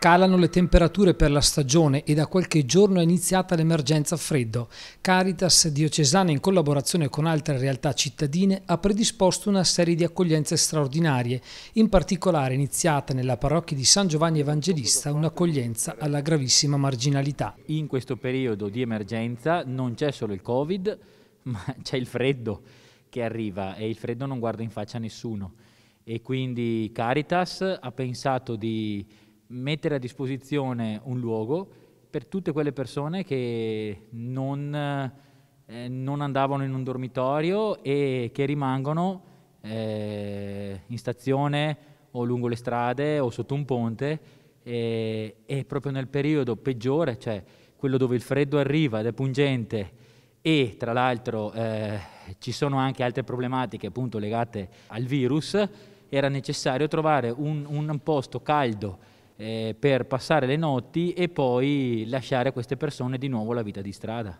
Calano le temperature per la stagione e da qualche giorno è iniziata l'emergenza freddo. Caritas Diocesana, in collaborazione con altre realtà cittadine, ha predisposto una serie di accoglienze straordinarie. In particolare è iniziata nella parrocchia di San Giovanni Evangelista un'accoglienza alla gravissima marginalità. In questo periodo di emergenza non c'è solo il Covid, ma c'è il freddo che arriva e il freddo non guarda in faccia a nessuno. E quindi Caritas ha pensato di mettere a disposizione un luogo per tutte quelle persone che non, eh, non andavano in un dormitorio e che rimangono eh, in stazione o lungo le strade o sotto un ponte e, eh, e proprio nel periodo peggiore, cioè quello dove il freddo arriva ed è pungente e tra l'altro eh, ci sono anche altre problematiche appunto legate al virus, era necessario trovare un, un posto caldo eh, per passare le notti e poi lasciare a queste persone di nuovo la vita di strada.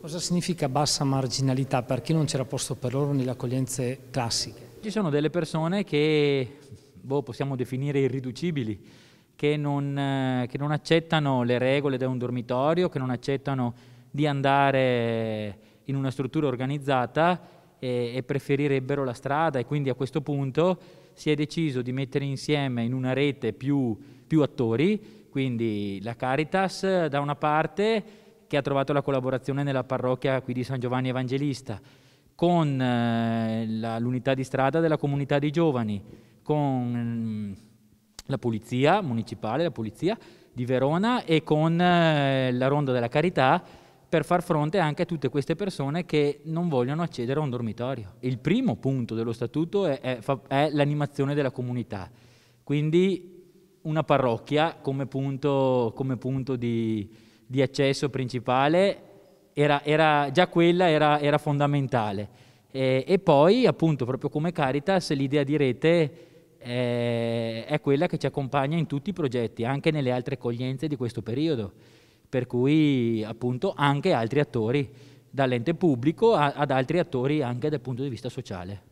Cosa significa bassa marginalità per chi non c'era posto per loro nelle accoglienze classiche? Ci sono delle persone che boh, possiamo definire irriducibili, che non, eh, che non accettano le regole da un dormitorio, che non accettano di andare in una struttura organizzata e, e preferirebbero la strada e quindi a questo punto si è deciso di mettere insieme in una rete più, più attori, quindi la Caritas da una parte che ha trovato la collaborazione nella parrocchia qui di San Giovanni Evangelista, con eh, la, l'unità di strada della comunità dei giovani, con eh, la polizia municipale, la polizia di Verona e con eh, la Ronda della Carità per far fronte anche a tutte queste persone che non vogliono accedere a un dormitorio. Il primo punto dello statuto è, è, è l'animazione della comunità, quindi una parrocchia come punto, come punto di, di, accesso principale era, era già quella era, era fondamentale. E, e, poi appunto proprio come Caritas l'idea di rete eh, è quella che ci accompagna in tutti i progetti, anche nelle altre accoglienze di questo periodo per cui appunto anche altri attori dall'ente pubblico ad altri attori anche dal punto di vista sociale.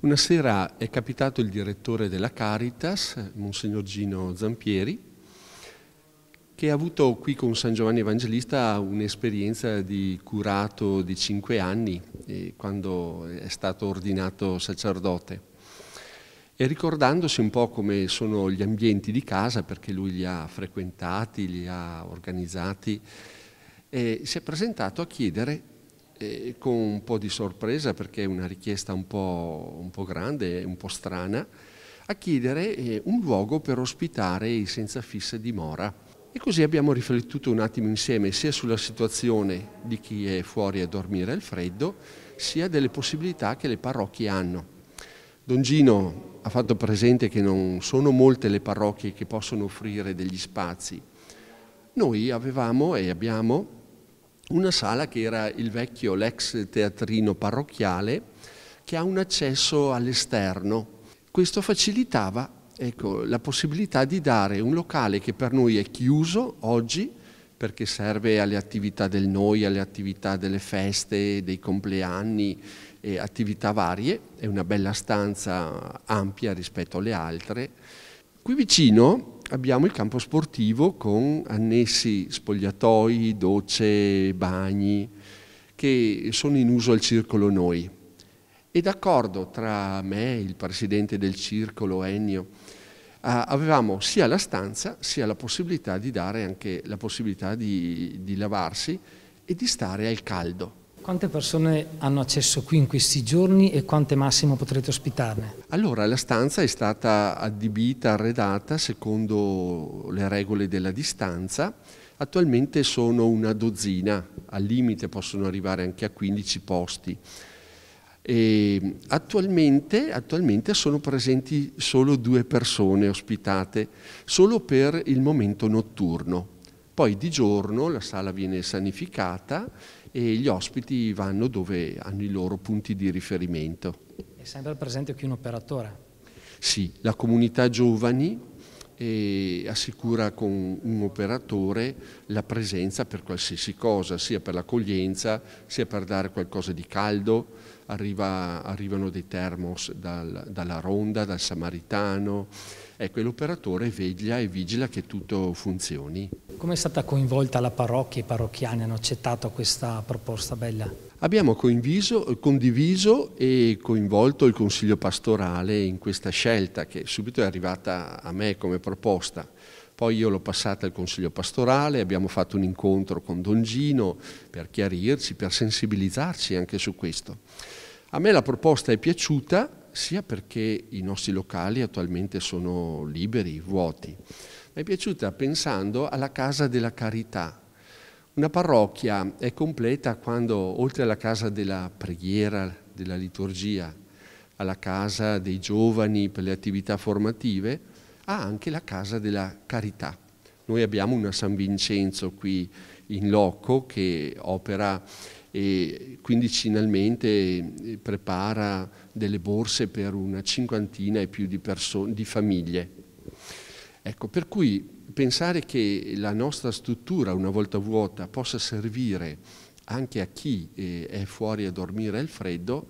Una sera è capitato il direttore della Caritas, Monsignor Gino Zampieri, che ha avuto qui con San Giovanni Evangelista un'esperienza di curato di cinque anni, eh, quando è stato ordinato sacerdote e ricordandosi un po' come sono gli ambienti di casa, perché lui li ha frequentati, li ha organizzati, eh, si è presentato a chiedere eh, con un po' di sorpresa, perché è una richiesta un po', un po grande, un po' strana, a chiedere eh, un luogo per ospitare i senza fissa dimora. E così abbiamo riflettuto un attimo insieme sia sulla situazione di chi è fuori a dormire al freddo, sia delle possibilità che le parrocchie hanno. Don Gino ha fatto presente che non sono molte le parrocchie che possono offrire degli spazi. Noi avevamo e abbiamo una sala che era il vecchio, l'ex teatrino parrocchiale, che ha un accesso all'esterno. Questo facilitava ecco, la possibilità di dare un locale che per noi è chiuso oggi perché serve alle attività del noi, alle attività delle feste, dei compleanni e attività varie. È una bella stanza ampia rispetto alle altre. Qui vicino abbiamo il campo sportivo con annessi spogliatoi, docce, bagni che sono in uso al circolo noi. E d'accordo tra me, il presidente del circolo Ennio, Ah, avevamo sia la stanza sia la possibilità di dare anche la possibilità di, di lavarsi e di stare al caldo. Quante persone hanno accesso qui in questi giorni e quante massimo potrete ospitarne? Allora, la stanza è stata adibita, arredata secondo le regole della distanza. Attualmente sono una dozzina, al limite possono arrivare anche a 15 posti. Ehm, attualmente, attualmente, sono presenti solo due persone ospitate, solo per il momento notturno. Poi di giorno la sala viene sanificata e gli ospiti vanno dove hanno i loro punti di riferimento. È sempre presente qui un operatore? Sì, la comunità giovani e assicura con un operatore la presenza per qualsiasi cosa, sia per l'accoglienza, sia per dare qualcosa di caldo. Arriva, arrivano dei termos dal, dalla ronda, dal samaritano. Ecco, l'operatore veglia e vigila che tutto funzioni. Come è stata coinvolta la parrocchia? e I parrocchiani hanno accettato questa proposta bella? Abbiamo condiviso e coinvolto il Consiglio pastorale in questa scelta che subito è arrivata a me come proposta. Poi io l'ho passata al Consiglio pastorale, abbiamo fatto un incontro con Don Gino per chiarirci, per sensibilizzarci anche su questo. A me la proposta è piaciuta sia perché i nostri locali attualmente sono liberi, vuoti, mi è piaciuta pensando alla Casa della Carità. Una parrocchia è completa quando, oltre alla casa della preghiera, della liturgia, alla casa dei giovani per le attività formative, ha anche la casa della carità. Noi abbiamo una San Vincenzo qui in loco che opera e quindicinalmente eh, prepara delle borse per una cinquantina e più di, person- di famiglie Ecco, per cui pensare che la nostra struttura, una volta vuota, possa servire anche a chi eh, è fuori a dormire al freddo,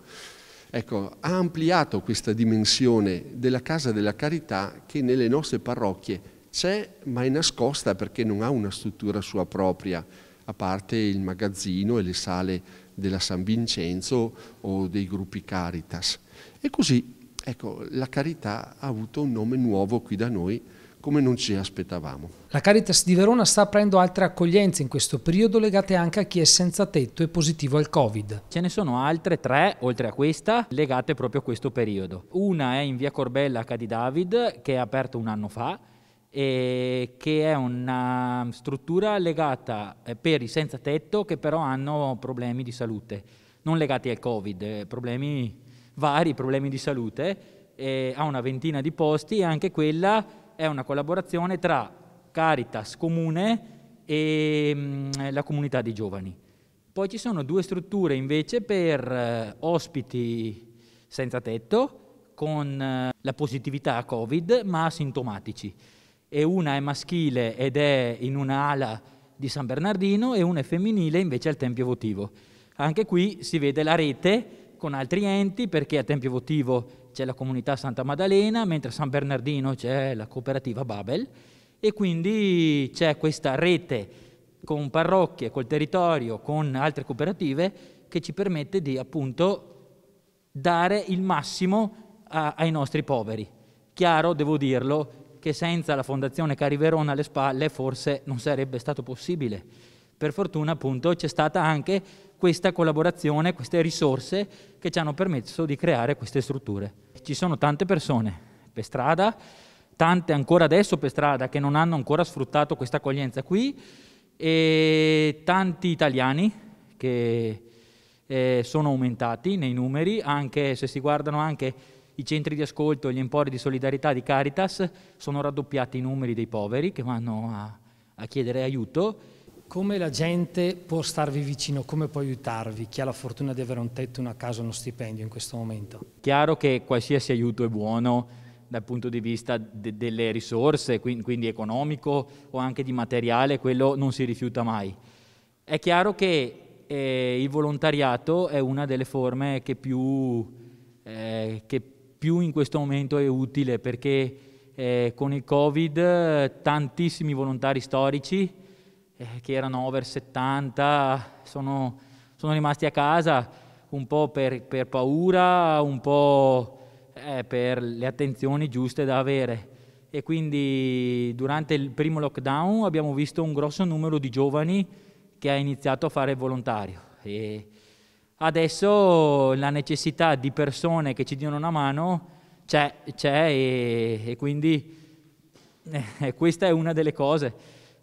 ecco, ha ampliato questa dimensione della casa della carità che nelle nostre parrocchie c'è, ma è nascosta perché non ha una struttura sua propria, a parte il magazzino e le sale della San Vincenzo o dei gruppi Caritas. E così, ecco, la carità ha avuto un nome nuovo qui da noi, come non ci aspettavamo. La Caritas di Verona sta aprendo altre accoglienze in questo periodo legate anche a chi è senza tetto e positivo al Covid. Ce ne sono altre tre, oltre a questa, legate proprio a questo periodo. Una è in via Corbella a Cadi David, che è aperta un anno fa, e che è una struttura legata eh, per i senza tetto che però hanno problemi di salute, non legati al Covid, eh, problemi vari, problemi di salute, eh, ha una ventina di posti e anche quella è una collaborazione tra Caritas Comune e mh, mm, la comunità di giovani. Poi ci sono due strutture invece per eh, ospiti senza tetto con eh, la positività a Covid ma asintomatici. E una è maschile ed è in un'ala di San Bernardino e una è femminile invece al Tempio Votivo. Anche qui si vede la rete con altri enti perché a Tempio Votivo c'è la comunità Santa Maddalena, mentre a San Bernardino c'è la cooperativa Babel e quindi c'è questa rete con parrocchie, col territorio, con altre cooperative che ci permette di appunto dare il massimo a, ai nostri poveri. Chiaro, devo dirlo, che senza la Fondazione Cari Verona alle spalle forse non sarebbe stato possibile. Per fortuna appunto c'è stata anche questa collaborazione, queste risorse che ci hanno permesso di creare queste strutture. Ci sono tante persone per strada, tante ancora adesso per strada che non hanno ancora sfruttato questa accoglienza qui e tanti italiani che eh, sono aumentati nei numeri, anche se si guardano anche i centri di ascolto e gli empori di solidarietà di Caritas, sono raddoppiati i numeri dei poveri che vanno a, a chiedere aiuto come la gente può starvi vicino, come può aiutarvi chi ha la fortuna di avere un tetto, una casa, uno stipendio in questo momento? Chiaro che qualsiasi aiuto è buono dal punto di vista de delle risorse, quindi, economico o anche di materiale, quello non si rifiuta mai. È chiaro che eh, il volontariato è una delle forme che più, eh, che più in questo momento è utile perché eh, con il Covid tantissimi volontari storici eh, che erano over 70 sono, sono, rimasti a casa un po' per, per paura, un po' eh, per le attenzioni giuste da avere. E quindi durante il primo lockdown abbiamo visto un grosso numero di giovani che ha iniziato a fare il volontario. E adesso la necessità di persone che ci diano una mano c'è, c'è e, e quindi eh, questa è una delle cose.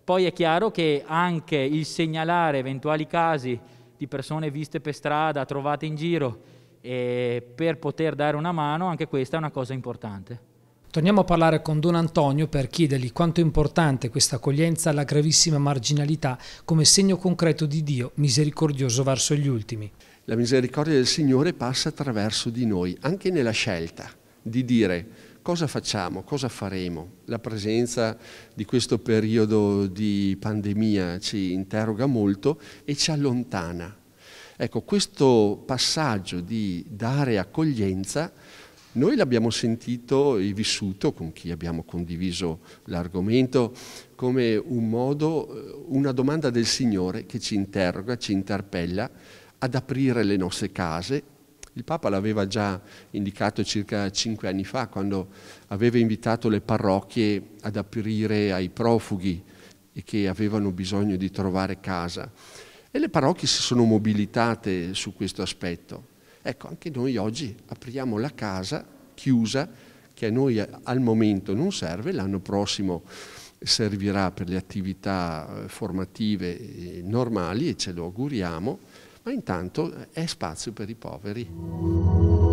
Poi è chiaro che anche il segnalare eventuali casi di persone viste per strada, trovate in giro, per poter dare una mano, anche questa è una cosa importante. Torniamo a parlare con Don Antonio per chiedergli quanto è importante questa accoglienza alla gravissima marginalità come segno concreto di Dio misericordioso verso gli ultimi. La misericordia del Signore passa attraverso di noi, anche nella scelta di dire cosa facciamo, cosa faremo? La presenza di questo periodo di pandemia ci interroga molto e ci allontana. Ecco, questo passaggio di dare accoglienza noi l'abbiamo sentito e vissuto con chi abbiamo condiviso l'argomento come un modo, eh, una domanda del Signore che ci interroga, ci interpella ad aprire le nostre case il Papa l'aveva già indicato circa cinque anni fa, quando aveva invitato le parrocchie ad aprire ai profughi e che avevano bisogno di trovare casa. E le parrocchie si sono mobilitate su questo aspetto. Ecco, anche noi oggi apriamo la casa chiusa, che a noi al momento non serve, l'anno prossimo servirà per le attività eh, formative normali e ce lo auguriamo ma intanto eh, è spazio per i poveri.